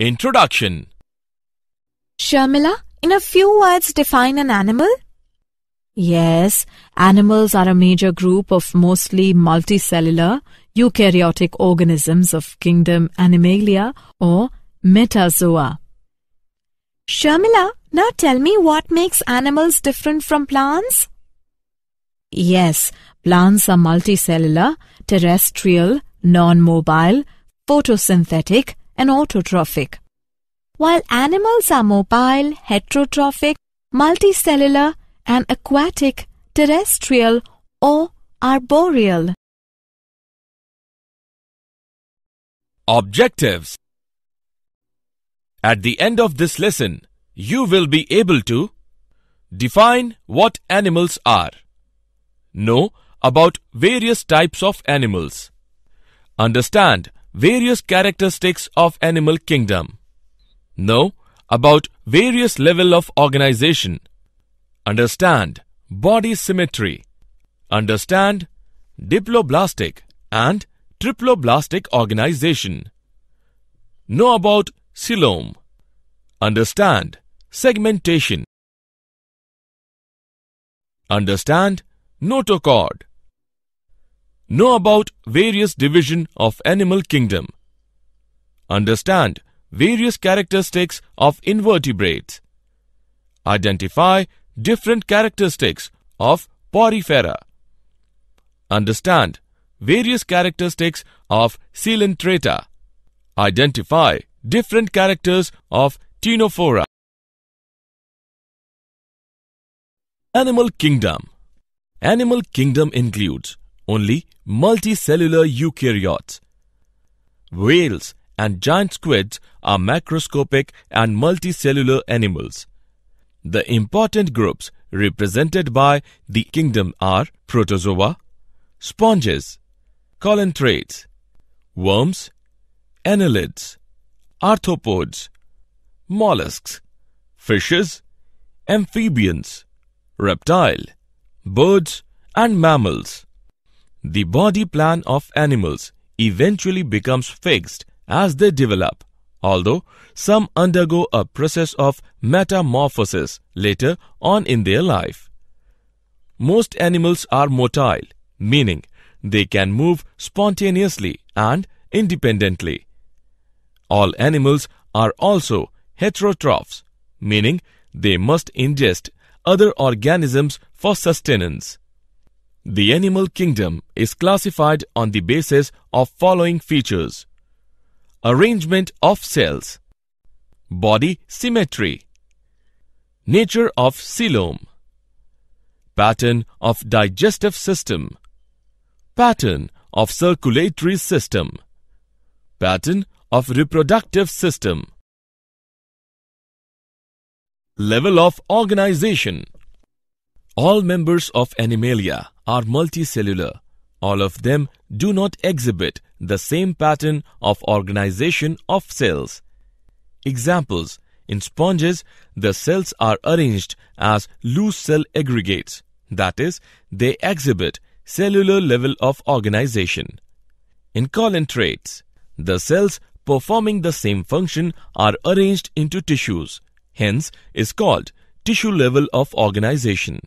Introduction Sharmila, in a few words, define an animal? Yes, animals are a major group of mostly multicellular eukaryotic organisms of kingdom Animalia or Metazoa. Sharmila, now tell me what makes animals different from plants? Yes, plants are multicellular, terrestrial, non-mobile, photosynthetic and autotrophic. While animals are mobile, heterotrophic, multicellular, and aquatic, terrestrial, or arboreal. Objectives At the end of this lesson, you will be able to Define what animals are. Know about various types of animals. Understand various characteristics of animal kingdom. Know about various level of organization. Understand body symmetry. Understand diploblastic and triploblastic organization. Know about coelom. Understand segmentation. Understand notochord. Know about various division of animal kingdom. Understand various characteristics of invertebrates. Identify different characteristics of porifera. Understand various characteristics of Coelentrata. Identify different characters of Tenophora. Animal Kingdom Animal Kingdom includes only multicellular eukaryotes. Whales and giant squids are macroscopic and multicellular animals. The important groups represented by the kingdom are protozoa, sponges, colentrates, worms, annelids, arthropods, mollusks, fishes, amphibians, reptile, birds and mammals. The body plan of animals eventually becomes fixed as they develop, although some undergo a process of metamorphosis later on in their life. Most animals are motile, meaning they can move spontaneously and independently. All animals are also heterotrophs, meaning they must ingest other organisms for sustenance. The animal kingdom is classified on the basis of following features. Arrangement of cells. Body symmetry. Nature of coelom. Pattern of digestive system. Pattern of circulatory system. Pattern of reproductive system. Level of organization all members of Animalia are multicellular. All of them do not exhibit the same pattern of organization of cells. Examples In sponges, the cells are arranged as loose cell aggregates, that is, they exhibit cellular level of organization. In colentrates, the cells performing the same function are arranged into tissues, hence is called tissue level of organization.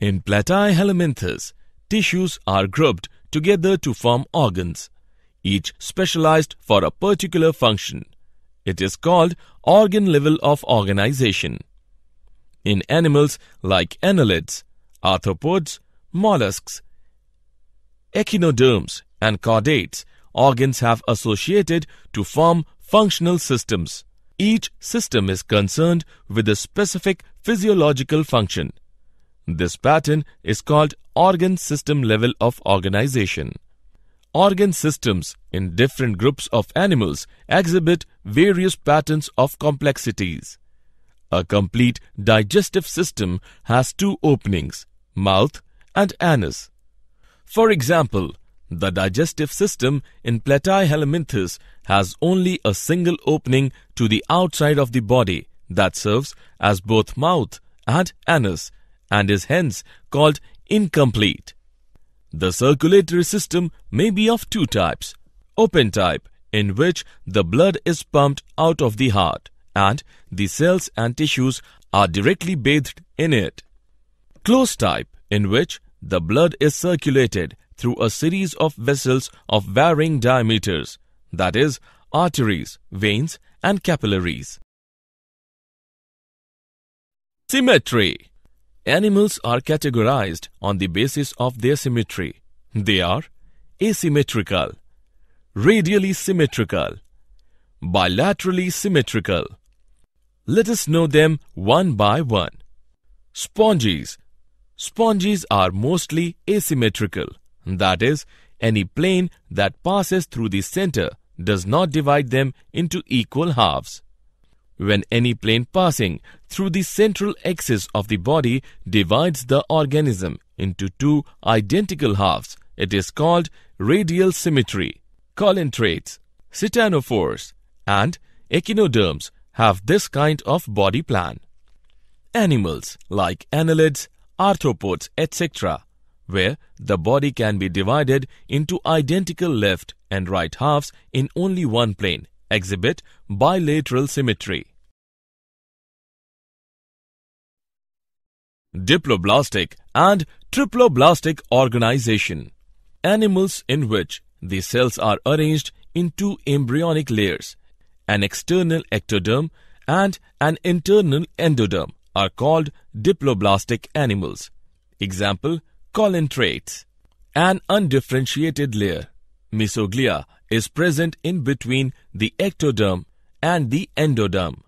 In Platyhelminthes, tissues are grouped together to form organs, each specialized for a particular function. It is called organ level of organization. In animals like annelids, arthropods, mollusks, echinoderms, and chordates, organs have associated to form functional systems. Each system is concerned with a specific physiological function. This pattern is called organ system level of organization. Organ systems in different groups of animals exhibit various patterns of complexities. A complete digestive system has two openings, mouth and anus. For example, the digestive system in Platyhelminthes has only a single opening to the outside of the body that serves as both mouth and anus and is hence called incomplete. The circulatory system may be of two types. Open type, in which the blood is pumped out of the heart and the cells and tissues are directly bathed in it. Closed type, in which the blood is circulated through a series of vessels of varying diameters, that is, arteries, veins and capillaries. Symmetry Animals are categorized on the basis of their symmetry. They are asymmetrical, radially symmetrical, bilaterally symmetrical. Let us know them one by one. Sponges. Sponges are mostly asymmetrical, that is, any plane that passes through the center does not divide them into equal halves when any plane passing through the central axis of the body divides the organism into two identical halves. It is called radial symmetry. Colin traits, ctenophores, and echinoderms have this kind of body plan. Animals like annelids, arthropods, etc., where the body can be divided into identical left and right halves in only one plane exhibit bilateral symmetry. Diploblastic and triploblastic organization. Animals in which the cells are arranged in two embryonic layers, an external ectoderm and an internal endoderm are called diploblastic animals. Example, colin An undifferentiated layer, mesoglia is present in between the ectoderm and the endoderm.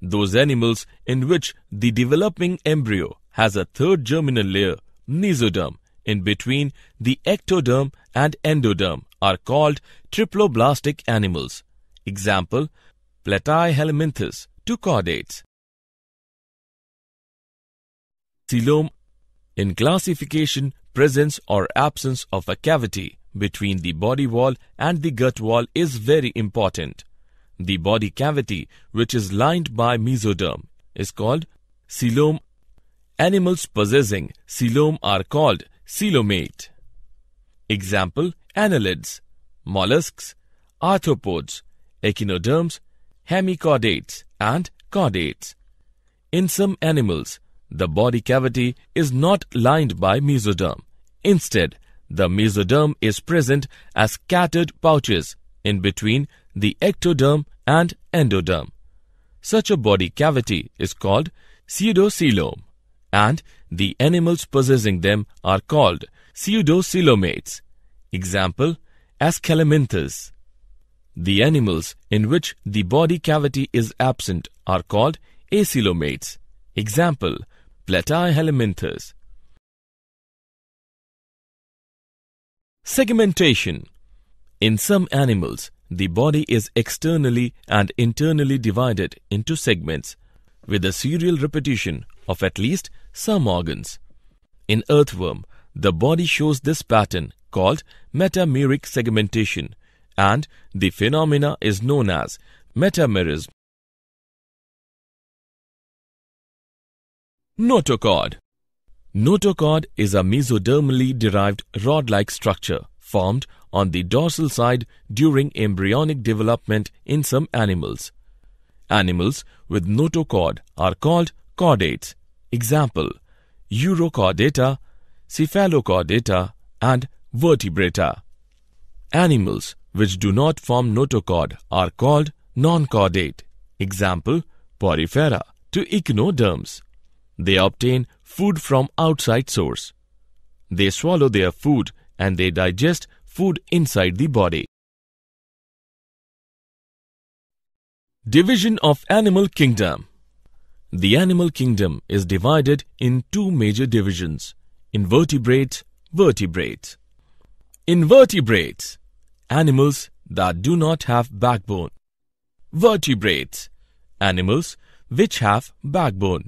Those animals in which the developing embryo has a third germinal layer, mesoderm, in between the ectoderm and endoderm are called triploblastic animals. Example, Platyhelminthes chordates. Coelom in classification presence or absence of a cavity between the body wall and the gut wall is very important. The body cavity, which is lined by mesoderm, is called coelom. Animals possessing coelom are called coelomate. Example, annelids, mollusks, arthropods, echinoderms, hemichordates, and chordates. In some animals, the body cavity is not lined by mesoderm. Instead, the mesoderm is present as scattered pouches in between the ectoderm and endoderm. Such a body cavity is called pseudocoelom and the animals possessing them are called pseudocoelomates. Example, Ascalaminthus. The animals in which the body cavity is absent are called acylomates. Example, Platyhelminthus. Segmentation In some animals, the body is externally and internally divided into segments with a serial repetition of at least some organs. In earthworm, the body shows this pattern called metameric segmentation and the phenomena is known as metamerism. Notochord Notochord is a mesodermally derived rod-like structure formed on the dorsal side during embryonic development in some animals. Animals with notochord are called chordates. Example, Eurochordata, Cephalochordata and Vertebrata. Animals which do not form notochord are called non-chordate. Example, Porifera to echinoderms. They obtain food from outside source. They swallow their food and they digest food inside the body. Division of Animal Kingdom The animal kingdom is divided in two major divisions, invertebrate, vertebrate. Invertebrates, animals that do not have backbone. Vertebrates, animals which have backbone.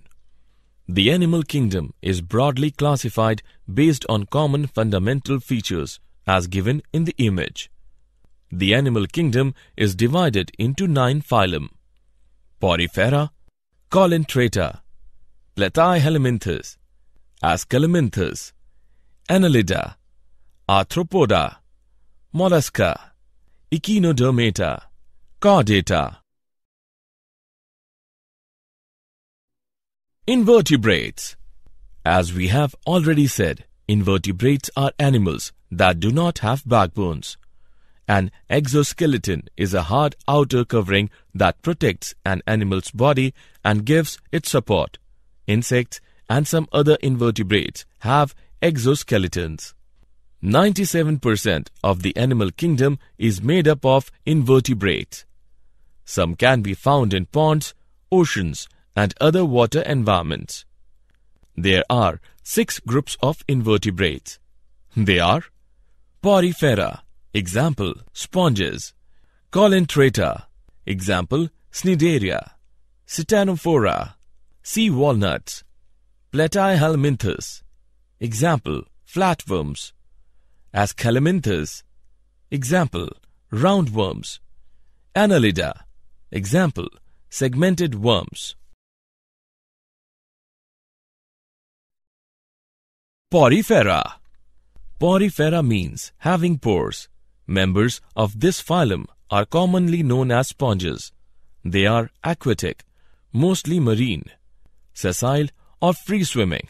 The animal kingdom is broadly classified based on common fundamental features as given in the image. The animal kingdom is divided into nine phylum. Porifera, Colentrata, Platyhelminthes, Ascalominthes, Annelida, Arthropoda, Mollusca, Echinodermata, Chordata, Invertebrates As we have already said, invertebrates are animals that do not have backbones. An exoskeleton is a hard outer covering that protects an animal's body and gives it support. Insects and some other invertebrates have exoskeletons. 97% of the animal kingdom is made up of invertebrates. Some can be found in ponds, oceans and other water environments. There are six groups of invertebrates. They are Porifera, example, sponges, Colentrata, example, snideria; Citanophora, sea walnuts, Platyhelminthes, example, flatworms, Ascalaminthus, example, roundworms, Annelida, example, segmented worms. Porifera. Porifera means having pores. Members of this phylum are commonly known as sponges. They are aquatic, mostly marine, sessile or free swimming,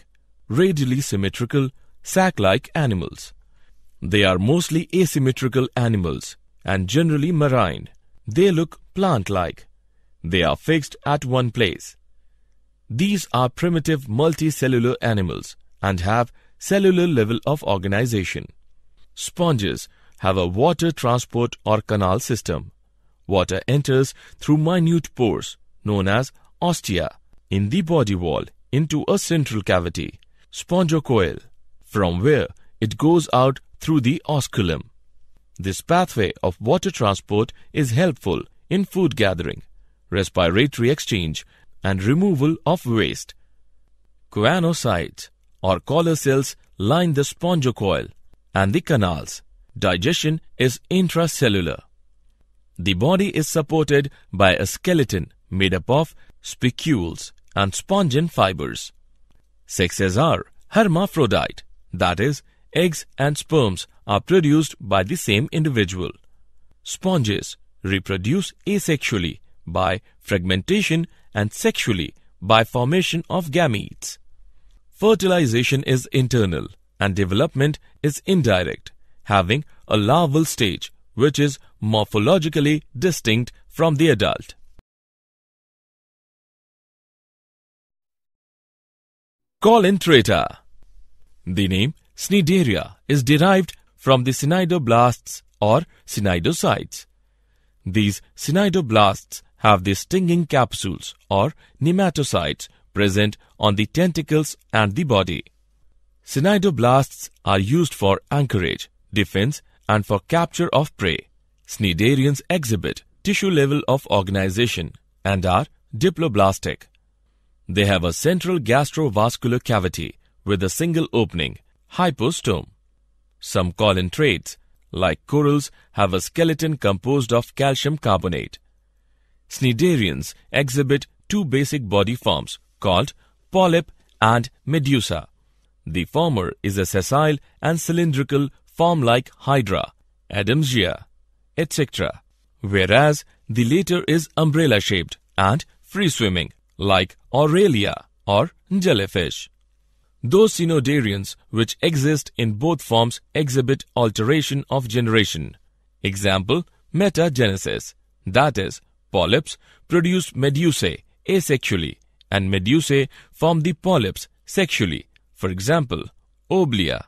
radially symmetrical, sac like animals. They are mostly asymmetrical animals and generally marine. They look plant like. They are fixed at one place. These are primitive multicellular animals and have cellular level of organization. Sponges have a water transport or canal system. Water enters through minute pores known as ostia in the body wall into a central cavity, spongocoel, from where it goes out through the osculum. This pathway of water transport is helpful in food gathering, respiratory exchange, and removal of waste. Coanocytes or collar cells line the spongiocoil, and the canals. Digestion is intracellular. The body is supported by a skeleton made up of spicules and spongin fibers. Sexes are hermaphrodite, that is, eggs and sperms are produced by the same individual. Sponges reproduce asexually by fragmentation and sexually by formation of gametes. Fertilization is internal and development is indirect, having a larval stage which is morphologically distinct from the adult. Colintrata The name Cnidaria is derived from the cnidoblasts or cnidocytes. These cnidoblasts have the stinging capsules or nematocytes present on the tentacles and the body. Cnidoblasts are used for anchorage, defense, and for capture of prey. Cnidarians exhibit tissue level of organization and are diploblastic. They have a central gastrovascular cavity with a single opening, hypostome. Some colon traits, like corals, have a skeleton composed of calcium carbonate. Cnidarians exhibit two basic body forms called polyp and medusa. The former is a sessile and cylindrical form-like hydra, Adamsia, etc. Whereas the latter is umbrella-shaped and free-swimming, like Aurelia or jellyfish. Those cnidarians which exist in both forms exhibit alteration of generation. Example, metagenesis, that is, polyps produce medusae asexually and medusae form the polyps sexually, for example, oblia.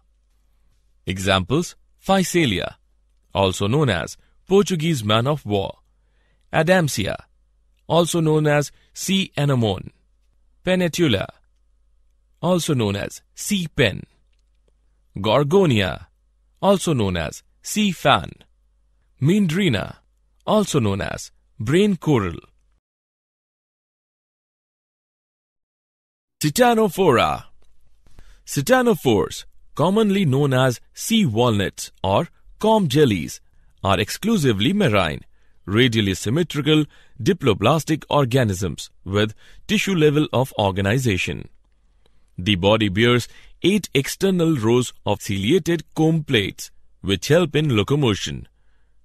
Examples Physalia, also known as Portuguese man of war, Adamsia, also known as sea anemone, Penetula, also known as sea pen, Gorgonia, also known as sea fan, Mindrina, also known as brain coral. Ctenophora. Ctenophores, commonly known as sea walnuts or comb jellies, are exclusively marine, radially symmetrical, diploblastic organisms with tissue level of organization. The body bears eight external rows of ciliated comb plates, which help in locomotion.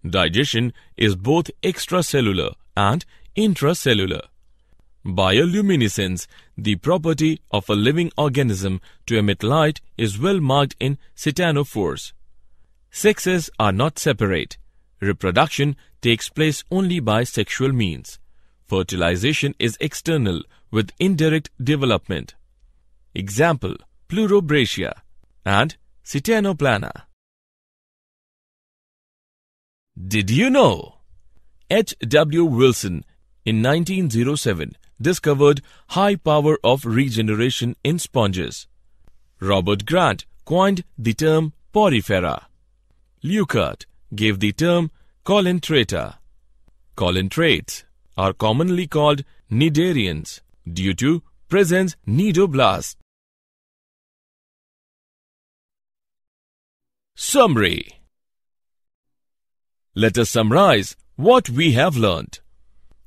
Digestion is both extracellular and intracellular. Bioluminescence, the property of a living organism to emit light, is well marked in Cetanophores. Sexes are not separate. Reproduction takes place only by sexual means. Fertilization is external with indirect development. Example, Pleurobrachia and Cetanoplana. Did you know? H. W. Wilson in 1907 discovered high power of regeneration in sponges. Robert Grant coined the term porifera. Leucart gave the term colintrata. Colintrates are commonly called Nidarians due to presence nidoblast. Summary Let us summarize what we have learned.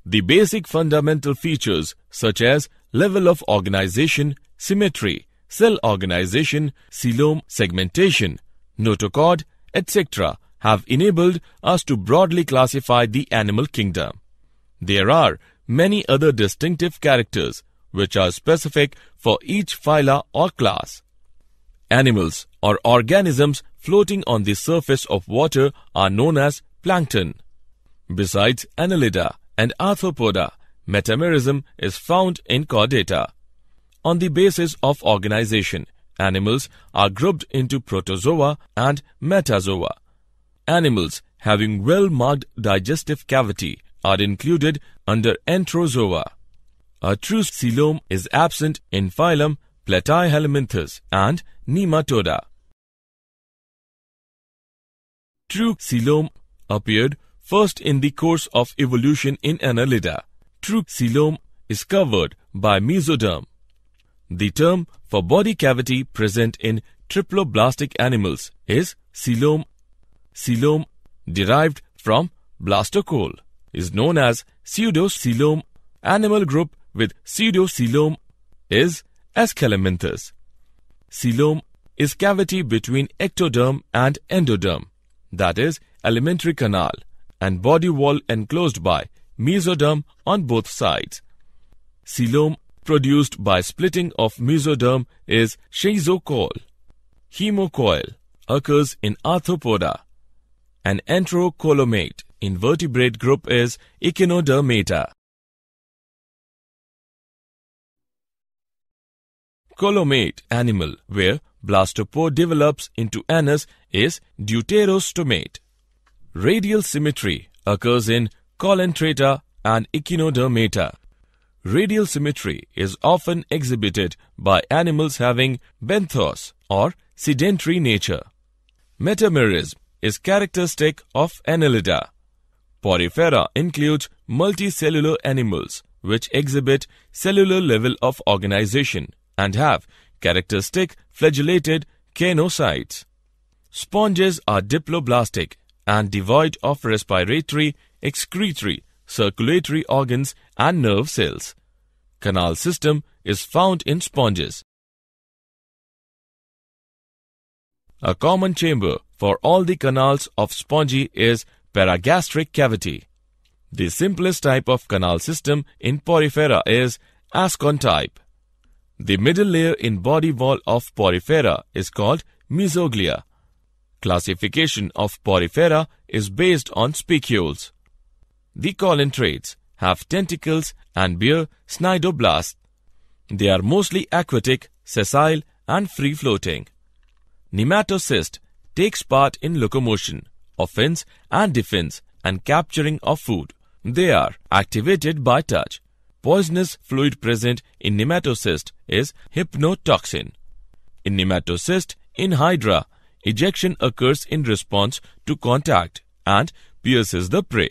The basic fundamental features such as level of organization, symmetry, cell organization, coelom segmentation, notochord, etc. have enabled us to broadly classify the animal kingdom. There are many other distinctive characters which are specific for each phyla or class. Animals or organisms floating on the surface of water are known as plankton. Besides Annelida, and arthropoda, metamerism is found in chordata. On the basis of organization, animals are grouped into protozoa and metazoa. Animals having well-marked digestive cavity are included under Entrozoa. A true coelom is absent in phylum Platyhelminthes and Nematoda. True coelom appeared First in the course of evolution in Annelida, true coelom is covered by mesoderm. The term for body cavity present in triploblastic animals is coelom. Coelom, derived from blastocoel is known as pseudocoelom. Animal group with pseudocoelom is Ascalaminthus. Coelom is cavity between ectoderm and endoderm, that is, alimentary canal and body wall enclosed by mesoderm on both sides. Coelom produced by splitting of mesoderm is schizocoel. Hemocoil occurs in arthropoda. An enterocolomate invertebrate group is echinodermata. Colomate animal where blastopore develops into anus is deuterostomate. Radial symmetry occurs in colentrata and echinodermata. Radial symmetry is often exhibited by animals having benthos or sedentary nature. Metamerism is characteristic of Annelida. Porifera includes multicellular animals which exhibit cellular level of organization and have characteristic flagellated canocytes. Sponges are diploblastic and devoid of respiratory, excretory, circulatory organs and nerve cells. Canal system is found in sponges. A common chamber for all the canals of spongy is paragastric cavity. The simplest type of canal system in porifera is ascon type. The middle layer in body wall of porifera is called mesoglia Classification of Porifera is based on spicules. The colon have tentacles and bear cnidoblasts. They are mostly aquatic, sessile, and free-floating. Nematocyst takes part in locomotion, offense and defense, and capturing of food. They are activated by touch. Poisonous fluid present in nematocyst is hypnotoxin. In nematocyst, in hydra, Ejection occurs in response to contact and pierces the prey.